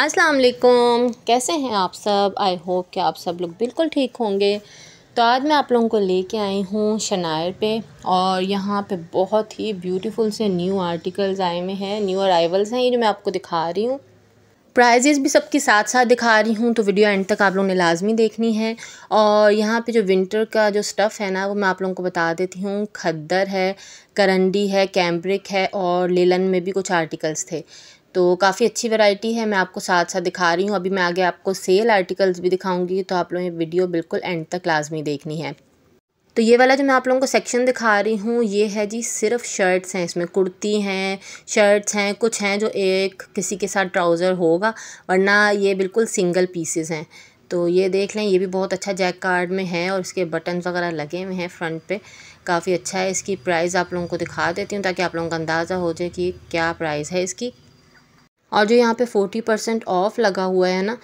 अस्सलाम वालेकुम कैसे हैं आप सब आई होप कि आप सब लोग बिल्कुल ठीक होंगे तो आज मैं आप लोगों को लेके आई हूँ शनायर पे और यहाँ पे बहुत ही ब्यूटीफुल से न्यू आर्टिकल्स आए हुए हैं न्यू अराइवल्स हैं ये जो मैं आपको दिखा रही हूँ प्राइजेज़ भी सबके साथ साथ दिखा रही हूँ तो वीडियो एंड तक आप लोगों ने लाजमी देखनी है और यहाँ पे जो विंटर का जो स्टफ़ है ना वो मैं आप लोगों को बता देती हूँ खद्दर है करंडी है कैम्ब्रिक है और लेलन में भी कुछ आर्टिकल्स थे तो काफ़ी अच्छी वैरायटी है मैं आपको साथ साथ दिखा रही हूँ अभी मैं आगे आपको सेल आर्टिकल्स भी दिखाऊंगी तो आप लोगों ने वीडियो बिल्कुल एंड तक लाजमी देखनी है तो ये वाला जो मैं आप लोगों को सेक्शन दिखा रही हूँ ये है जी सिर्फ शर्ट्स हैं इसमें कुर्ती हैं शर्ट्स हैं कुछ हैं जो एक किसी के साथ ट्राउज़र होगा वरना ये बिल्कुल सिंगल पीसेस हैं तो ये देख लें ये भी बहुत अच्छा जैक कार्ड में है और इसके बटन वगैरह लगे हुए हैं फ्रंट पे काफ़ी अच्छा है इसकी प्राइस आप लोगों को दिखा देती हूँ ताकि आप लोगों का अंदाज़ा हो जाए कि क्या प्राइस है इसकी और जो यहाँ पे फ़ोर्टी परसेंट ऑफ़ लगा हुआ है ना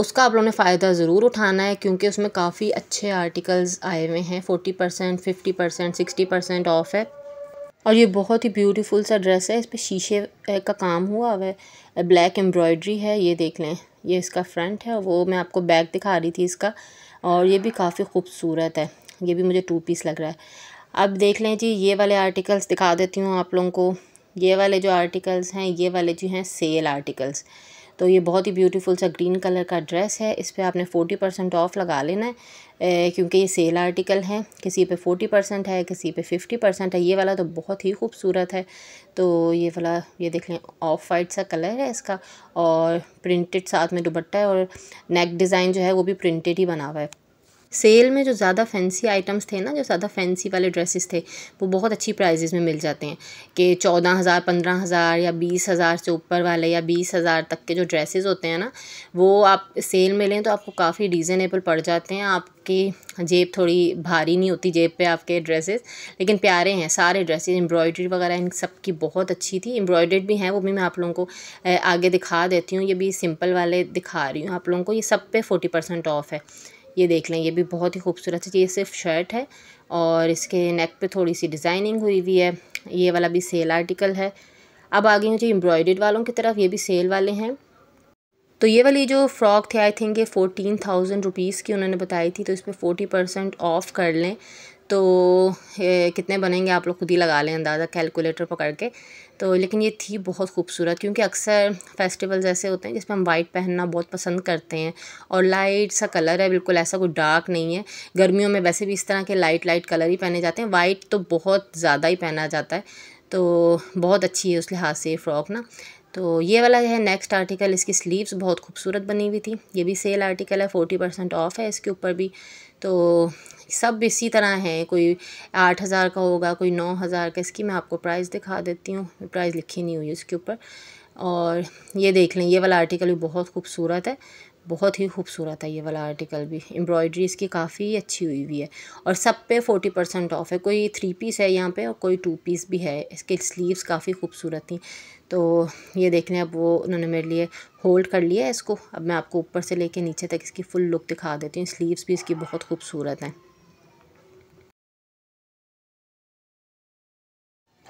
उसका आप लोगों ने फ़ायदा ज़रूर उठाना है क्योंकि उसमें काफ़ी अच्छे आर्टिकल्स आए हुए हैं forty percent fifty percent sixty percent off है और ये बहुत ही ब्यूटीफुल सा ड्रेस है इस पर शीशे का काम हुआ हुआ है ब्लैक एम्ब्रॉयड्री है ये देख लें ये इसका फ्रंट है वो मैं आपको बैक दिखा रही थी इसका और ये भी काफ़ी खूबसूरत है ये भी मुझे टू पीस लग रहा है अब देख लें जी ये वाले आर्टिकल्स दिखा देती हूँ आप लोगों को ये वाले जो आर्टिकल्स हैं ये वाले जो हैं सेल आर्टिकल्स तो ये बहुत ही ब्यूटीफुल सा ग्रीन कलर का ड्रेस है इस पर आपने फ़ोटी परसेंट ऑफ़ लगा लेना है क्योंकि ये सेल आर्टिकल हैं किसी पे फ़ोटी परसेंट है किसी पे फिफ्टी परसेंट है ये वाला तो बहुत ही खूबसूरत है तो ये वाला ये देख लें ऑफ वाइट सा कलर है इसका और प्रिंटेड साथ में दुबट्टा है और नेक डिज़ाइन जो है वो भी प्रिंटेड ही बना हुआ है सेल में जो ज़्यादा फैंसी आइटम्स थे ना जो ज़्यादा फैंसी वाले ड्रेसेस थे वो बहुत अच्छी प्राइजेज़ में मिल जाते हैं कि चौदह हज़ार पंद्रह हज़ार या बीस हज़ार से ऊपर वाले या बीस हज़ार तक के जो ड्रेसेस होते हैं ना वो आप सेल में लें तो आपको काफ़ी रीज़नेबल पड़ जाते हैं आपकी जेब थोड़ी भारी नहीं होती जेब पर आपके ड्रेसेस लेकिन प्यारे हैं सारे ड्रेसेज एम्ब्रॉयडरी वगैरह इन सब की बहुत अच्छी थी एम्ब्रॉयडर्ड भी हैं वो भी मैं आप लोगों को आगे दिखा देती हूँ ये भी सिंपल वाले दिखा रही हूँ आप लोगों को ये सब पे फोर्टी परसेंट ऑफ है ये देख लें ये भी बहुत ही खूबसूरत है ये सिर्फ शर्ट है और इसके नेक पे थोड़ी सी डिज़ाइनिंग हुई हुई है ये वाला भी सेल आर्टिकल है अब आ गई मुझे एम्ब्रॉयडेड वालों की तरफ ये भी सेल वाले हैं तो ये वाली जो फ़्रॉक थे आई थिंक ये फोर्टीन थाउजेंड रुपीज़ की उन्होंने बताई थी तो इस पर फ़ोटी परसेंट ऑफ़ कर लें तो कितने बनेंगे आप लोग खुद ही लगा लें अंदाज़ा कैलकुलेटर पकड़ के तो लेकिन ये थी बहुत खूबसूरत क्योंकि अक्सर फेस्टिवल्स ऐसे होते हैं जिसमें हम वाइट पहनना बहुत पसंद करते हैं और लाइट सा कलर है बिल्कुल ऐसा कोई डार्क नहीं है गर्मियों में वैसे भी इस तरह के लाइट लाइट कलर ही पहने जाते हैं वाइट तो बहुत ज़्यादा ही पहना जाता है तो बहुत अच्छी है उस लिहाज से ये फ़्रॉक ना तो ये वाला है नेक्स्ट आर्टिकल इसकी स्लीव्स बहुत खूबसूरत बनी हुई थी ये भी सेल आर्टिकल है फोर्टी परसेंट ऑफ है इसके ऊपर भी तो सब इसी तरह हैं कोई आठ हज़ार का होगा कोई नौ हज़ार का इसकी मैं आपको प्राइस दिखा देती हूँ प्राइस लिखी नहीं हुई इसके ऊपर और ये देख लें ये वाला आर्टिकल भी बहुत खूबसूरत है बहुत ही खूबसूरत है ये वाला आर्टिकल भी एम्ब्रॉयडरी इसकी काफ़ी अच्छी हुई हुई है और सब पे फोर्टी परसेंट ऑफ है कोई थ्री पीस है यहाँ पे और कोई टू पीस भी है इसके स्लीव्स काफ़ी खूबसूरत थी तो ये देख लें अब वो उन्होंने मेरे लिए होल्ड कर लिया है इसको अब मैं आपको ऊपर से लेके नीचे तक इसकी फुल लुक दिखा देती हूँ स्लीव्स भी इसकी बहुत खूबसूरत हैं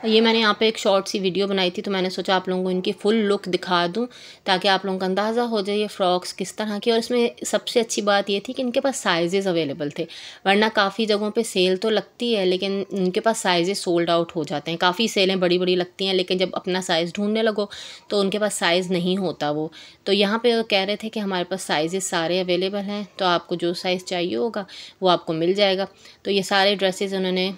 ये मैंने यहाँ पे एक शॉर्ट सी वीडियो बनाई थी तो मैंने सोचा आप लोगों को इनकी फुल लुक दिखा दूँ ताकि आप लोगों का अंदाज़ा हो जाए ये फ्रॉक्स किस तरह की और इसमें सबसे अच्छी बात ये थी कि इनके पास साइजेस अवेलेबल थे वरना काफ़ी जगहों पे सेल तो लगती है लेकिन इनके पास साइजेस सोल्ड आउट हो जाते हैं काफ़ी सेलें बड़ी बड़ी लगती हैं लेकिन जब अपना साइज़ ढूंढने लगो तो उनके पास साइज़ नहीं होता वो तो यहाँ पर कह रहे थे कि हमारे पास साइज़ सारे अवेलेबल हैं तो आपको जो साइज़ चाहिए होगा वो आपको मिल जाएगा तो ये सारे ड्रेसेज़ उन्होंने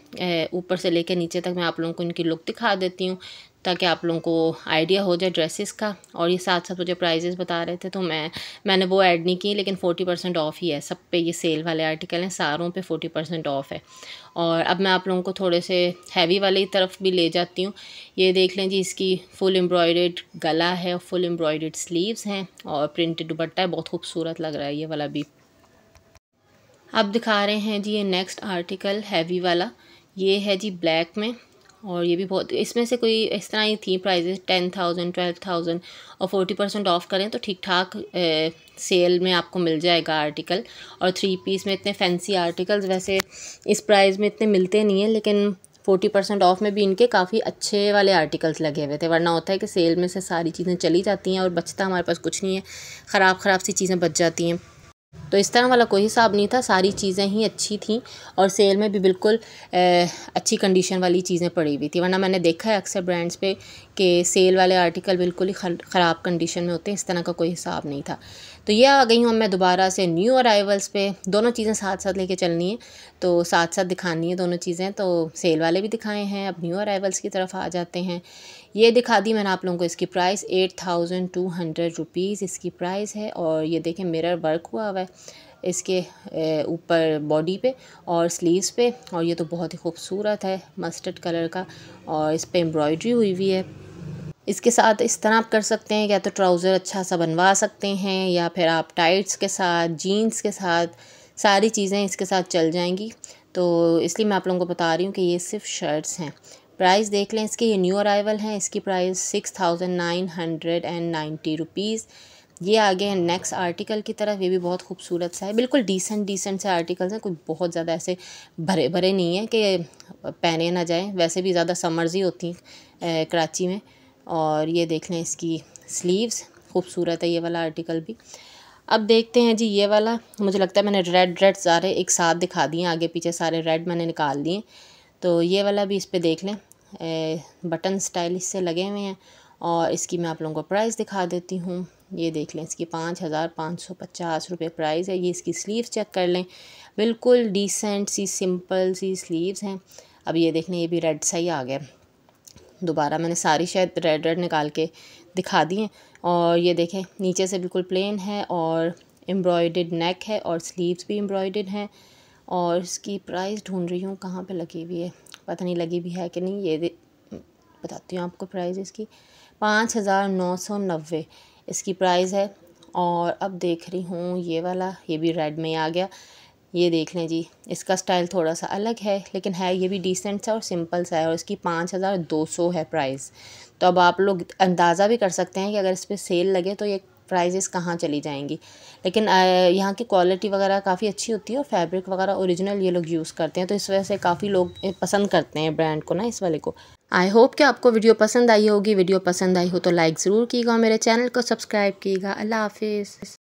ऊपर से ले नीचे तक मैं आप लोगों को इनकी लुक दिखा देती हूँ ताकि आप लोगों को आइडिया हो जाए ड्रेसेस का और ये साथ साथ मुझे प्राइजेस बता रहे थे तो मैं मैंने वो ऐड नहीं की लेकिन फ़ोर्टी परसेंट ऑफ़ ही है सब पे ये सेल वाले आर्टिकल हैं सारों पे फ़ोर्टी परसेंट ऑफ़ है और अब मैं आप लोगों को थोड़े से हैवी ही तरफ भी ले जाती हूँ ये देख लें जी इसकी फुल एम्ब्रॉयड गला है फुल एम्ब्रॉयड स्लीवस हैं और प्रिंटेड दुबट्टा है बहुत खूबसूरत लग रहा है ये वाला भी अब दिखा रहे हैं जी ये नेक्स्ट आर्टिकल हैवी वाला ये है जी ब्लैक में और ये भी बहुत इसमें से कोई इस तरह ही थी prices ten thousand twelve thousand और फोर्टी परसेंट ऑफ करें तो ठीक ठाक सेल में आपको मिल जाएगा आर्टिकल और थ्री पीस में इतने फैंसी आर्टिकल्स वैसे इस प्राइस में इतने मिलते नहीं हैं लेकिन फोर्टी परसेंट ऑफ में भी इनके काफ़ी अच्छे वाले आर्टिकल्स लगे हुए थे वरना होता है कि सेल में से सारी चीज़ें चली जाती हैं और बचता हमारे पास कुछ नहीं है ख़राब ख़राब सी चीज़ें बच जाती हैं तो इस तरह वाला कोई हिसाब नहीं था सारी चीज़ें ही अच्छी थी और सेल में भी बिल्कुल ए, अच्छी कंडीशन वाली चीज़ें पड़ी हुई थी वरना मैंने देखा है अक्सर ब्रांड्स पे कि सेल वाले आर्टिकल बिल्कुल ही ख़राब कंडीशन में होते हैं इस तरह का कोई हिसाब नहीं था तो ये आ गई हूँ मैं दोबारा से न्यू अराइवल्स पे दोनों चीज़ें साथ साथ लेके चलनी है तो साथ साथ दिखानी है दोनों चीज़ें तो सेल वाले भी दिखाए हैं अब न्यू अराइवल्स की तरफ आ जाते हैं ये दिखा दी मैंने आप लोगों को इसकी price eight thousand two hundred rupees इसकी प्राइस है और ये देखें मिरर वर्क हुआ हुआ है इसके ऊपर बॉडी पे और स्लीव्स पे और ये तो बहुत ही खूबसूरत है मस्टर्ड कलर का और इस पर एम्ब्रॉयड्री हुई हुई है इसके साथ इस तरह आप कर सकते हैं या तो ट्राउज़र अच्छा सा बनवा सकते हैं या फिर आप टाइट्स के साथ जीन्स के साथ सारी चीज़ें इसके साथ चल जाएंगी तो इसलिए मैं आप लोगों को बता रही हूँ कि ये सिर्फ शर्ट्स हैं प्राइस देख लें इसके ये न्यू अराइवल हैं इसकी price six thousand nine hundred and ninety rupees ये आगे हैं नेक्स्ट आर्टिकल की तरफ ये भी बहुत खूबसूरत सा है बिल्कुल डिसेंट डिसेंट से आर्टिकल्स हैं कोई बहुत ज़्यादा ऐसे भरे भरे नहीं हैं कि पहने ना जाएँ वैसे भी ज़्यादा समर्जी ही होती हैं कराची में और ये देख लें इसकी स्लीव्स खूबसूरत है ये वाला आर्टिकल भी अब देखते हैं जी ये वाला मुझे लगता है मैंने रेड रेड सारे एक साथ दिखा दिए आगे पीछे सारे रेड मैंने निकाल दिए तो ये वाला भी इस पर देख लें ए, बटन स्टाइल इससे लगे हुए हैं और इसकी मैं आप लोगों को प्राइस दिखा देती हूँ ये देख लें इसकी पाँच हज़ार पाँच सौ पचास रुपये प्राइस है ये इसकी स्लीव चेक कर लें बिल्कुल डिसेंट सी सिंपल सी स्लीव्स हैं अब ये देख लें ये भी रेड सा ही आ गया दोबारा मैंने सारी शायद रेड रेड निकाल के दिखा दी हैं और ये देखें नीचे से बिल्कुल प्लेन है और एम्ब्रॉयड नेक है और स्लीव्स भी एम्ब्रॉयड हैं और इसकी प्राइस ढूंढ रही हूँ कहाँ पे लगी हुई है पता नहीं लगी भी है कि नहीं ये बताती हूँ आपको प्राइस इसकी पाँच हज़ार नौ सौ नब्बे इसकी प्राइस है और अब देख रही हूँ ये वाला ये भी रेड में आ गया ये देख लें जी इसका स्टाइल थोड़ा सा अलग है लेकिन है ये भी डिसेंट सा और सिंपल सा है और इसकी पाँच हज़ार दो सौ है प्राइस तो अब आप लोग अंदाज़ा भी कर सकते हैं कि अगर इस पर सेल लगे तो ये प्राइजेस कहाँ चली जाएंगी लेकिन यहाँ की क्वालिटी वगैरह काफ़ी अच्छी होती है और फैब्रिक वगैरह ओरिजिनल ये लोग यूज़ करते हैं तो इस वजह से काफ़ी लोग पसंद करते हैं ब्रांड को ना इस वाले को आई होप कि आपको वीडियो पसंद आई होगी वीडियो पसंद आई हो तो लाइक ज़रूर कीगा मेरे चैनल को सब्सक्राइब कीगा अल्लाह हाफिज़